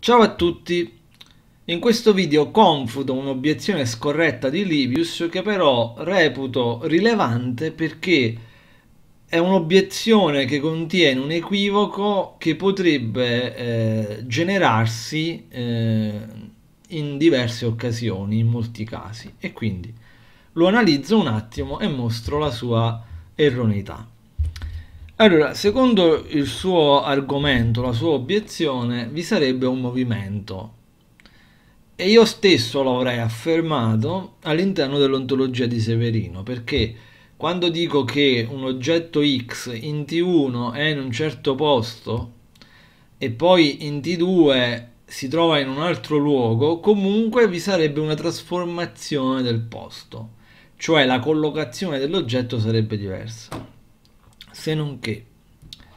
Ciao a tutti, in questo video confuto un'obiezione scorretta di Livius che però reputo rilevante perché è un'obiezione che contiene un equivoco che potrebbe eh, generarsi eh, in diverse occasioni, in molti casi, e quindi lo analizzo un attimo e mostro la sua erroneità. Allora, secondo il suo argomento, la sua obiezione, vi sarebbe un movimento. E io stesso l'avrei affermato all'interno dell'ontologia di Severino, perché quando dico che un oggetto X in T1 è in un certo posto e poi in T2 si trova in un altro luogo, comunque vi sarebbe una trasformazione del posto, cioè la collocazione dell'oggetto sarebbe diversa se non che,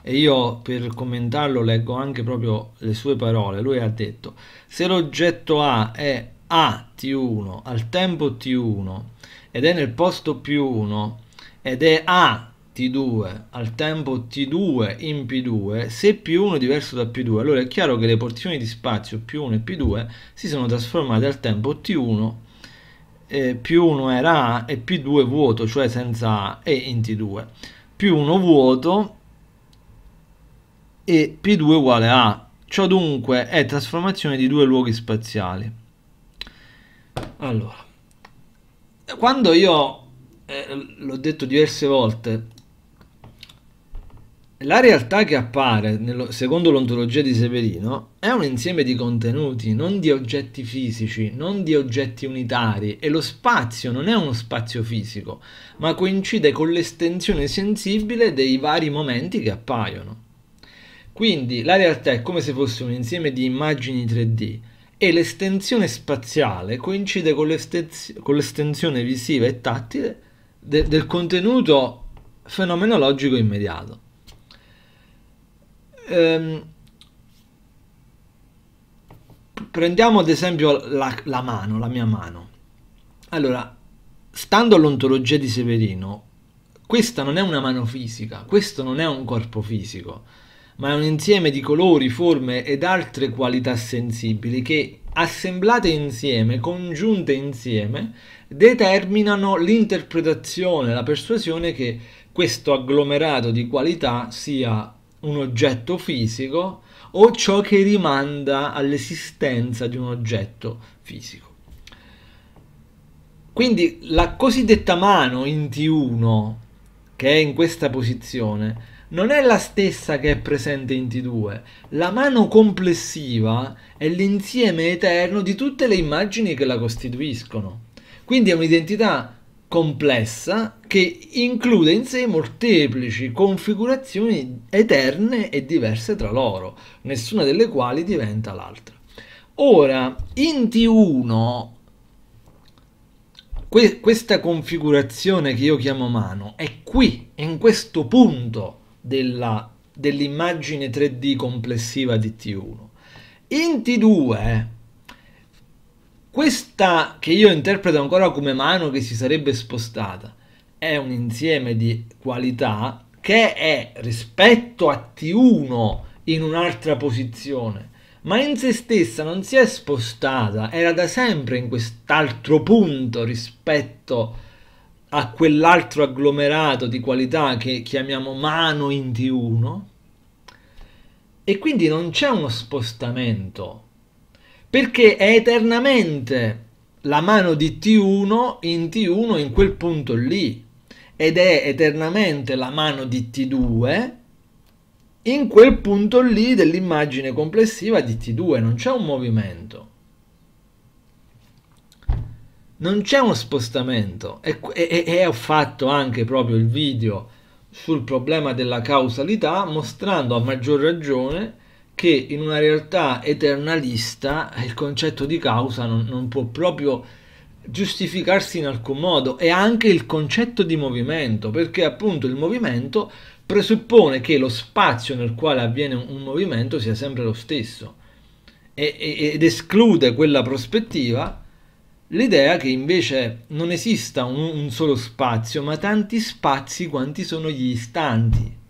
e io per commentarlo leggo anche proprio le sue parole, lui ha detto, se l'oggetto A è A T1 al tempo T1 ed è nel posto p 1 ed è A T2 al tempo T2 in P2 se P1 è diverso da P2 allora è chiaro che le porzioni di spazio P1 e P2 si sono trasformate al tempo T1 eh, P1 era A e P2 vuoto cioè senza A e in T2 più 1 vuoto e P2 uguale A. Ciò dunque è trasformazione di due luoghi spaziali. Allora, quando io, eh, l'ho detto diverse volte, la realtà che appare, secondo l'ontologia di Severino, è un insieme di contenuti, non di oggetti fisici, non di oggetti unitari, e lo spazio non è uno spazio fisico, ma coincide con l'estensione sensibile dei vari momenti che appaiono. Quindi la realtà è come se fosse un insieme di immagini 3D e l'estensione spaziale coincide con, l'estensione visiva e tattile de del contenuto fenomenologico immediato ehm, prendiamo ad esempio la, la mano, la mia mano. Allora, stando all'ontologia di Severino, questa non è una mano fisica, questo non è un corpo fisico, ma è un insieme di colori, forme ed altre qualità sensibili che, assemblate insieme, congiunte insieme, determinano l'interpretazione, la persuasione che questo agglomerato di qualità sia un oggetto fisico o ciò che rimanda all'esistenza di un oggetto fisico. Quindi la cosiddetta mano in T1, che è in questa posizione, non è la stessa che è presente in T2. La mano complessiva è l'insieme eterno di tutte le immagini che la costituiscono. Quindi è un'identità complessa che include in sé molteplici configurazioni eterne e diverse tra loro, nessuna delle quali diventa l'altra. Ora, in T1 que questa configurazione che io chiamo mano è qui, in questo punto dell'immagine 3D complessiva di T1. In T2 questa che io interpreto ancora come mano che si sarebbe spostata è un insieme di qualità che è rispetto a T1 in un'altra posizione, ma in se stessa non si è spostata, era da sempre in quest'altro punto rispetto a quell'altro agglomerato di qualità che chiamiamo mano in T1 e quindi non c'è uno spostamento perché è eternamente la mano di T1 in T1 in quel punto lì ed è eternamente la mano di T2 in quel punto lì dell'immagine complessiva di T2, non c'è un movimento. Non c'è uno spostamento e, e, e ho fatto anche proprio il video sul problema della causalità mostrando a maggior ragione che in una realtà eternalista il concetto di causa non, non può proprio giustificarsi in alcun modo e anche il concetto di movimento perché appunto il movimento presuppone che lo spazio nel quale avviene un movimento sia sempre lo stesso e, ed esclude quella prospettiva l'idea che invece non esista un, un solo spazio ma tanti spazi quanti sono gli istanti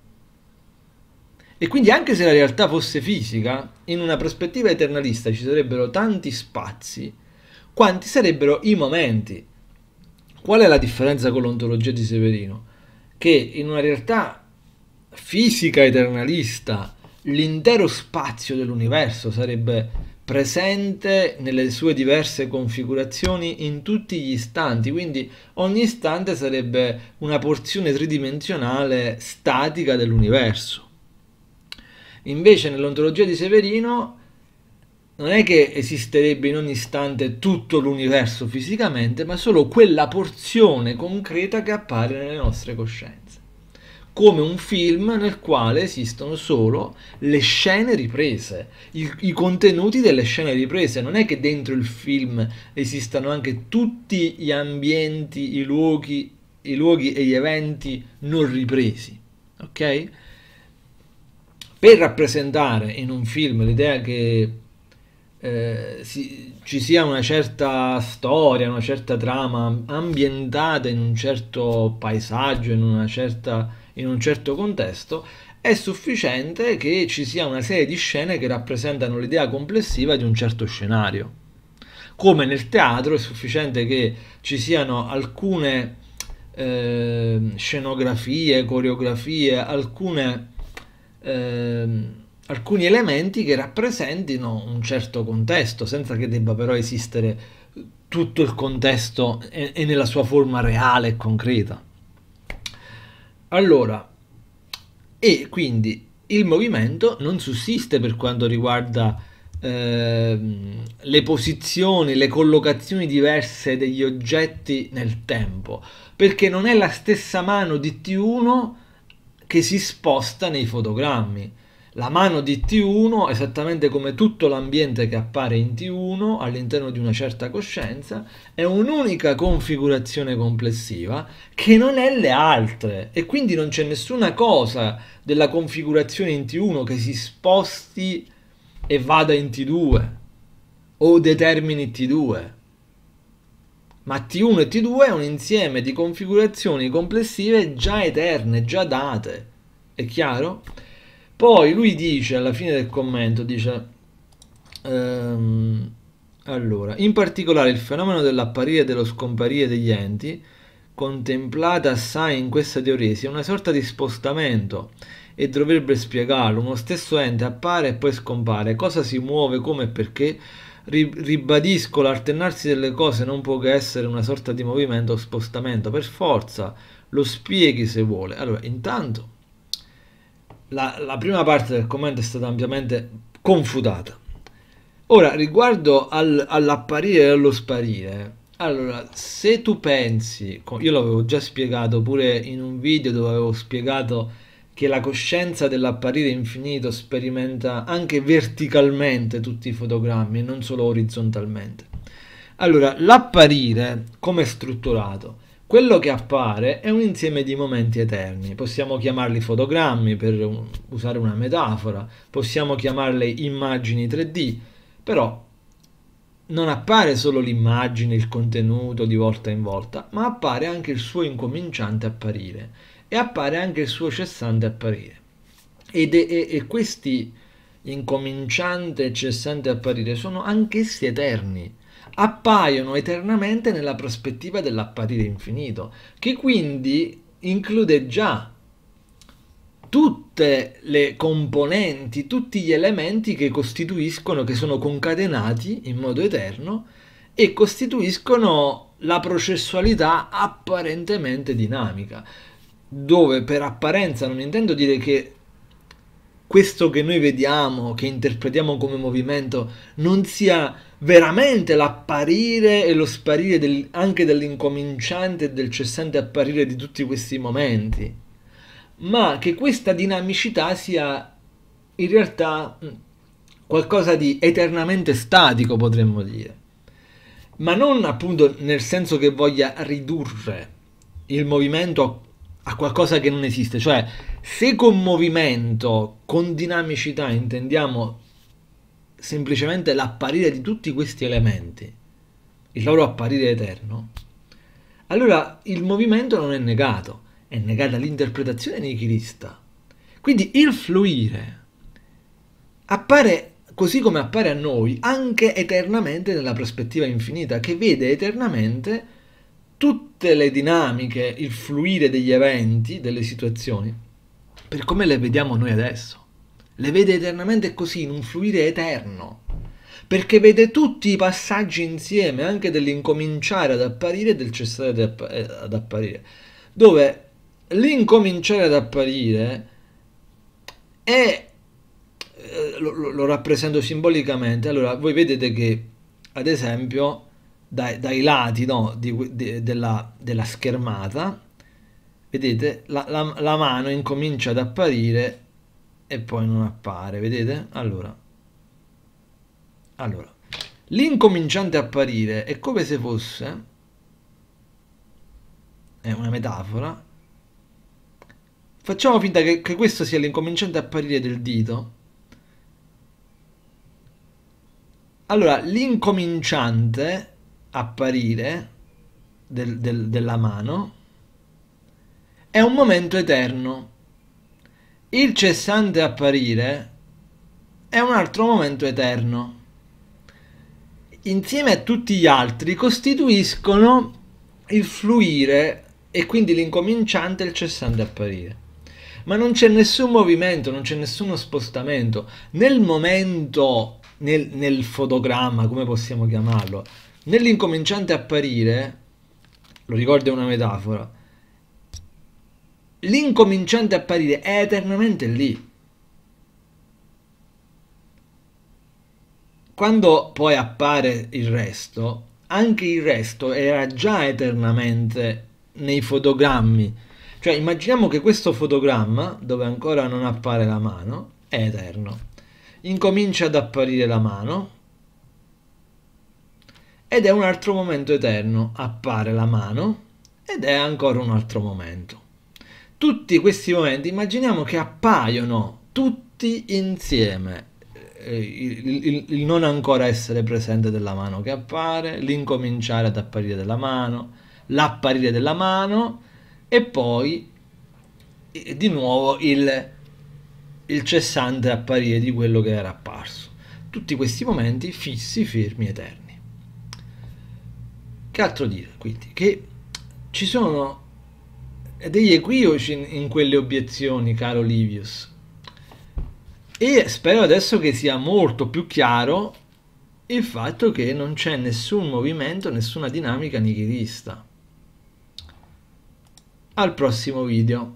e quindi anche se la realtà fosse fisica, in una prospettiva eternalista ci sarebbero tanti spazi, quanti sarebbero i momenti. Qual è la differenza con l'ontologia di Severino? Che in una realtà fisica eternalista l'intero spazio dell'universo sarebbe presente nelle sue diverse configurazioni in tutti gli istanti, quindi ogni istante sarebbe una porzione tridimensionale statica dell'universo. Invece nell'ontologia di Severino non è che esisterebbe in ogni istante tutto l'universo fisicamente, ma solo quella porzione concreta che appare nelle nostre coscienze, come un film nel quale esistono solo le scene riprese, i, i contenuti delle scene riprese, non è che dentro il film esistano anche tutti gli ambienti, i luoghi, i luoghi e gli eventi non ripresi, ok? per rappresentare in un film l'idea che eh, si, ci sia una certa storia, una certa trama ambientata in un certo paesaggio, in, una certa, in un certo contesto, è sufficiente che ci sia una serie di scene che rappresentano l'idea complessiva di un certo scenario. Come nel teatro è sufficiente che ci siano alcune eh, scenografie, coreografie, alcune ehm, alcuni elementi che rappresentino un certo contesto, senza che debba però esistere tutto il contesto e, e nella sua forma reale e concreta. Allora, e quindi il movimento non sussiste per quanto riguarda ehm, le posizioni, le collocazioni diverse degli oggetti nel tempo, perché non è la stessa mano di T1 che si sposta nei fotogrammi. La mano di T1, esattamente come tutto l'ambiente che appare in T1 all'interno di una certa coscienza, è un'unica configurazione complessiva che non è le altre e quindi non c'è nessuna cosa della configurazione in T1 che si sposti e vada in T2 o determini T2 ma T1 e T2 è un insieme di configurazioni complessive già eterne, già date. È chiaro? Poi lui dice alla fine del commento, dice... Ehm, allora, in particolare il fenomeno dell'apparire e dello scomparire degli enti, contemplata assai in questa teoresi, è una sorta di spostamento e dovrebbe spiegarlo. Uno stesso ente appare e poi scompare, cosa si muove, come e perché, ribadisco, l'alternarsi delle cose non può che essere una sorta di movimento o spostamento, per forza, lo spieghi se vuole. Allora, intanto, la, la prima parte del commento è stata ampiamente confutata. Ora, riguardo al, all'apparire e allo sparire, allora, se tu pensi, io l'avevo già spiegato pure in un video dove avevo spiegato che la coscienza dell'apparire infinito sperimenta anche verticalmente tutti i fotogrammi e non solo orizzontalmente. Allora, l'apparire come è strutturato? Quello che appare è un insieme di momenti eterni, possiamo chiamarli fotogrammi per usare una metafora, possiamo chiamarle immagini 3D, però non appare solo l'immagine, il contenuto di volta in volta, ma appare anche il suo incominciante apparire e appare anche il suo cessante apparire. Ed, e, e questi incominciante e cessante apparire sono anch'essi eterni, appaiono eternamente nella prospettiva dell'apparire infinito, che quindi include già tutte le componenti, tutti gli elementi che costituiscono, che sono concatenati in modo eterno e costituiscono la processualità apparentemente dinamica dove per apparenza non intendo dire che questo che noi vediamo, che interpretiamo come movimento, non sia veramente l'apparire e lo sparire del, anche dell'incominciante e del cessante apparire di tutti questi momenti, ma che questa dinamicità sia in realtà mm, qualcosa di eternamente statico, potremmo dire, ma non appunto nel senso che voglia ridurre il movimento a a qualcosa che non esiste. Cioè, se con movimento, con dinamicità intendiamo semplicemente l'apparire di tutti questi elementi, il loro apparire eterno, allora il movimento non è negato, è negata l'interpretazione nichilista. Quindi il fluire appare così come appare a noi anche eternamente nella prospettiva infinita, che vede eternamente tutte le dinamiche, il fluire degli eventi, delle situazioni, per come le vediamo noi adesso. Le vede eternamente così, in un fluire eterno, perché vede tutti i passaggi insieme, anche dell'incominciare ad apparire e del cessare app- eh, ad apparire, dove l'incominciare ad apparire è eh, lo, lo, rappresento simbolicamente. Allora, voi vedete che, ad esempio, dai, dai lati no, di, de, della, della, schermata, vedete, la, la, la mano incomincia ad apparire e poi non appare, vedete? Allora, allora, l'incominciante apparire è come se fosse, è una metafora, facciamo finta che, che questo sia l'incominciante apparire del dito. Allora, l'incominciante apparire del, del, della mano è un momento eterno. Il cessante apparire è un altro momento eterno. Insieme a tutti gli altri costituiscono il fluire e quindi l'incominciante e il cessante apparire. Ma non c'è nessun movimento, non c'è nessuno spostamento. Nel momento, nel, nel fotogramma, come possiamo chiamarlo, Nell'incominciante apparire, lo ricordo è una metafora, l'incominciante apparire è eternamente lì. Quando poi appare il resto, anche il resto era già eternamente nei fotogrammi. Cioè immaginiamo che questo fotogramma, dove ancora non appare la mano, è eterno. Incomincia ad apparire la mano, ed è un altro momento eterno. Appare la mano ed è ancora un altro momento. Tutti questi momenti immaginiamo che appaiono tutti insieme. Eh, il, il, il non ancora essere presente della mano che appare, l'incominciare ad apparire della mano, l'apparire della mano e poi eh, di nuovo il, il cessante apparire di quello che era apparso. Tutti questi momenti fissi, fermi, eterni. Che altro dire? Quindi che ci sono degli equivoci in, in quelle obiezioni, caro Livius. E spero adesso che sia molto più chiaro il fatto che non c'è nessun movimento, nessuna dinamica nichilista. Al prossimo video.